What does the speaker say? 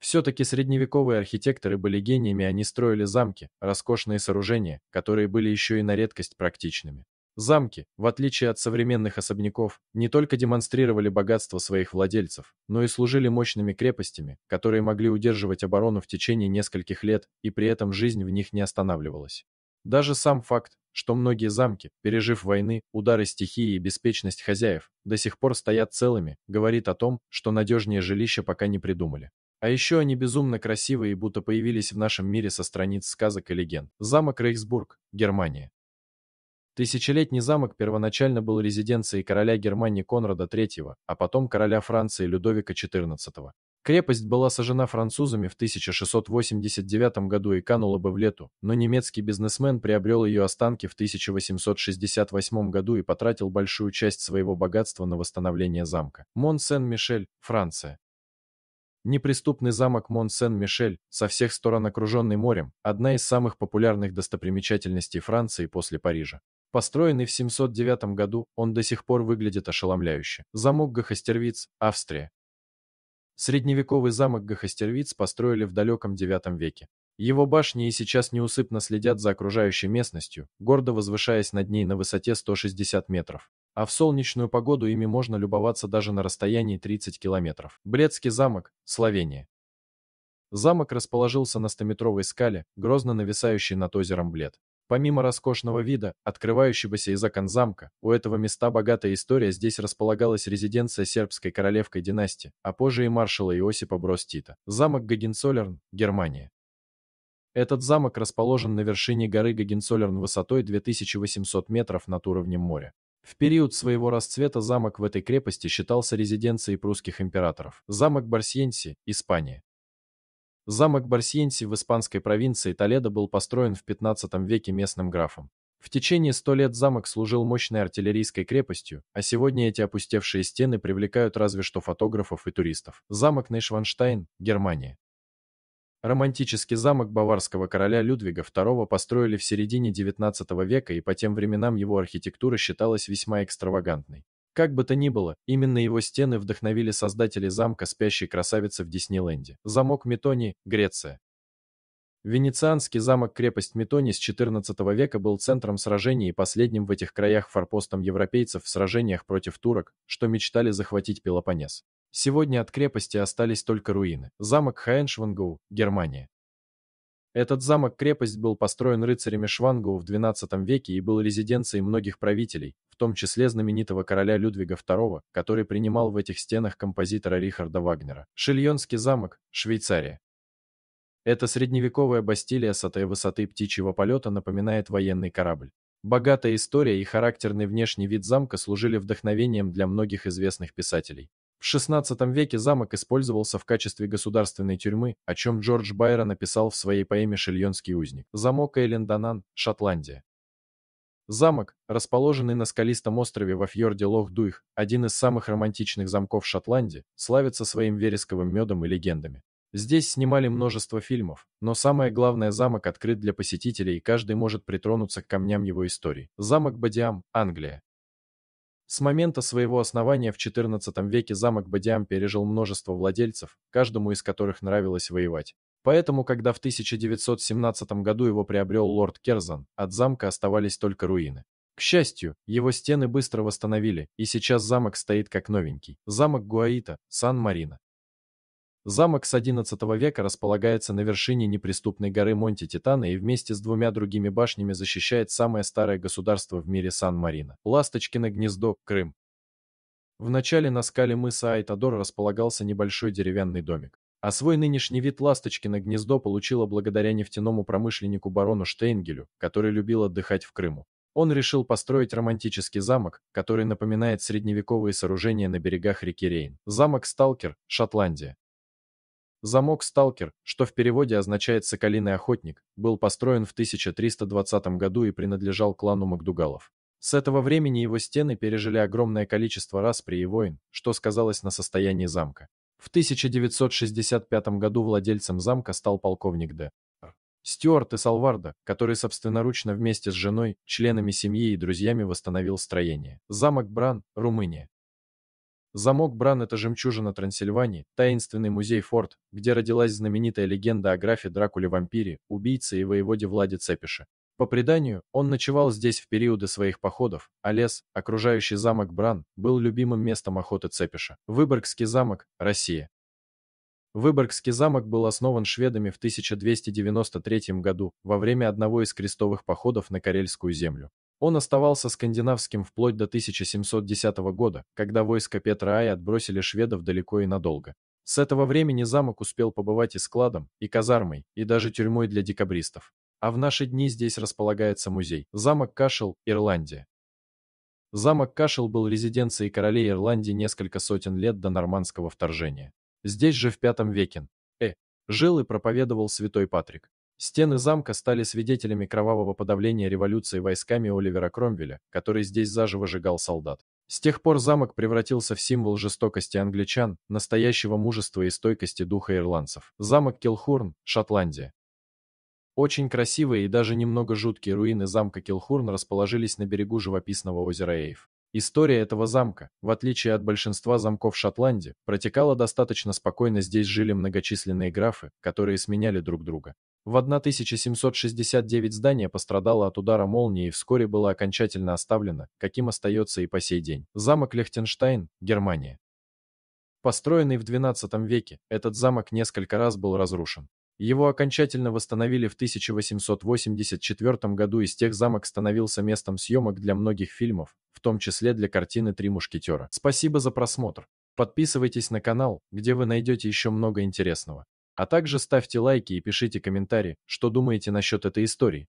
Все-таки средневековые архитекторы были гениями, они строили замки, роскошные сооружения, которые были еще и на редкость практичными. Замки, в отличие от современных особняков, не только демонстрировали богатство своих владельцев, но и служили мощными крепостями, которые могли удерживать оборону в течение нескольких лет, и при этом жизнь в них не останавливалась. Даже сам факт, что многие замки, пережив войны, удары стихии и беспечность хозяев, до сих пор стоят целыми, говорит о том, что надежнее жилища пока не придумали. А еще они безумно красивые и будто появились в нашем мире со страниц сказок и легенд. Замок Рейхсбург, Германия. Тысячелетний замок первоначально был резиденцией короля Германии Конрада III, а потом короля Франции Людовика XIV. Крепость была сожжена французами в 1689 году и канула бы в лету, но немецкий бизнесмен приобрел ее останки в 1868 году и потратил большую часть своего богатства на восстановление замка. Мон-Сен-Мишель, Франция. Неприступный замок Мон-Сен-Мишель, со всех сторон окруженный морем, одна из самых популярных достопримечательностей Франции после Парижа. Построенный в 709 году, он до сих пор выглядит ошеломляюще. Замок Гахастервиц, Австрия. Средневековый замок Гахастервиц построили в далеком IX веке. Его башни и сейчас неусыпно следят за окружающей местностью, гордо возвышаясь над ней на высоте 160 метров а в солнечную погоду ими можно любоваться даже на расстоянии 30 километров. Блецкий замок, Словения. Замок расположился на стометровой скале, грозно нависающей над озером Блед. Помимо роскошного вида, открывающегося из окон замка, у этого места богатая история здесь располагалась резиденция сербской королевской династии, а позже и маршала Иосипа Брос Замок Гагенцолерн, Германия. Этот замок расположен на вершине горы Гагенцолерн высотой 2800 метров над уровнем моря. В период своего расцвета замок в этой крепости считался резиденцией прусских императоров. Замок Барсьенси, Испания. Замок Барсьенси в испанской провинции Толедо был построен в 15 веке местным графом. В течение 100 лет замок служил мощной артиллерийской крепостью, а сегодня эти опустевшие стены привлекают разве что фотографов и туристов. Замок Нейшванштайн, Германия. Романтический замок баварского короля Людвига II построили в середине XIX века, и по тем временам его архитектура считалась весьма экстравагантной. Как бы то ни было, именно его стены вдохновили создатели замка «Спящей красавицы» в Диснейленде. Замок Метони, Греция. Венецианский замок-крепость Метони с XIV века был центром сражений и последним в этих краях форпостом европейцев в сражениях против турок, что мечтали захватить Пелопоннес. Сегодня от крепости остались только руины. Замок Хаэншвангоу, Германия. Этот замок-крепость был построен рыцарями Швангоу в XII веке и был резиденцией многих правителей, в том числе знаменитого короля Людвига II, который принимал в этих стенах композитора Рихарда Вагнера. Шильонский замок, Швейцария. Эта средневековая бастилия с этой высоты птичьего полета напоминает военный корабль. Богатая история и характерный внешний вид замка служили вдохновением для многих известных писателей. В XVI веке замок использовался в качестве государственной тюрьмы, о чем Джордж Байрон написал в своей поэме «Шильонский узник». Замок Эйлендонан, Шотландия. Замок, расположенный на скалистом острове во фьорде Лох-Дуих, один из самых романтичных замков Шотландии, славится своим вересковым медом и легендами. Здесь снимали множество фильмов, но самое главное, замок открыт для посетителей, и каждый может притронуться к камням его истории. Замок Бадиам, Англия. С момента своего основания в XIV веке замок Бадиам пережил множество владельцев, каждому из которых нравилось воевать. Поэтому, когда в 1917 году его приобрел лорд Керзан, от замка оставались только руины. К счастью, его стены быстро восстановили, и сейчас замок стоит как новенький. Замок Гуаита, Сан-Марино. Замок с XI века располагается на вершине неприступной горы Монте титана и вместе с двумя другими башнями защищает самое старое государство в мире Сан-Марино – Ласточкино гнездо, Крым. В начале на скале мыса Айтадор располагался небольшой деревянный домик. А свой нынешний вид Ласточкино гнездо получило благодаря нефтяному промышленнику барону Штейнгелю, который любил отдыхать в Крыму. Он решил построить романтический замок, который напоминает средневековые сооружения на берегах реки Рейн. Замок Сталкер, Шотландия. Замок «Сталкер», что в переводе означает «соколиный охотник», был построен в 1320 году и принадлежал клану Макдугалов. С этого времени его стены пережили огромное количество распри и войн, что сказалось на состоянии замка. В 1965 году владельцем замка стал полковник Д. Стюарт и Салварда, который собственноручно вместе с женой, членами семьи и друзьями восстановил строение. Замок Бран, Румыния. Замок Бран – это жемчужина Трансильвании, таинственный музей Форт, где родилась знаменитая легенда о графе Дракуле-вампире, убийце и воеводе Владе Цепише. По преданию, он ночевал здесь в периоды своих походов, а лес, окружающий замок Бран, был любимым местом охоты Цепиша. Выборгский замок, Россия. Выборгский замок был основан шведами в 1293 году во время одного из крестовых походов на Карельскую землю. Он оставался скандинавским вплоть до 1710 года, когда войска Петра Ая отбросили шведов далеко и надолго. С этого времени замок успел побывать и складом, и казармой, и даже тюрьмой для декабристов. А в наши дни здесь располагается музей. Замок Кашел, Ирландия. Замок Кашел был резиденцией королей Ирландии несколько сотен лет до нормандского вторжения. Здесь же в V веке э, жил и проповедовал святой Патрик. Стены замка стали свидетелями кровавого подавления революции войсками Оливера Кромвеля, который здесь заживо сжигал солдат. С тех пор замок превратился в символ жестокости англичан, настоящего мужества и стойкости духа ирландцев. Замок Килхурн, Шотландия. Очень красивые и даже немного жуткие руины замка Килхурн расположились на берегу живописного озера Эйв. История этого замка, в отличие от большинства замков Шотландии, протекала достаточно спокойно, здесь жили многочисленные графы, которые сменяли друг друга. В 1769 здание пострадало от удара молнии и вскоре было окончательно оставлено, каким остается и по сей день. Замок Лихтенштайн, Германия. Построенный в XII веке, этот замок несколько раз был разрушен. Его окончательно восстановили в 1884 году, и с тех замок становился местом съемок для многих фильмов, в том числе для картины «Три мушкетера». Спасибо за просмотр. Подписывайтесь на канал, где вы найдете еще много интересного. А также ставьте лайки и пишите комментарии, что думаете насчет этой истории.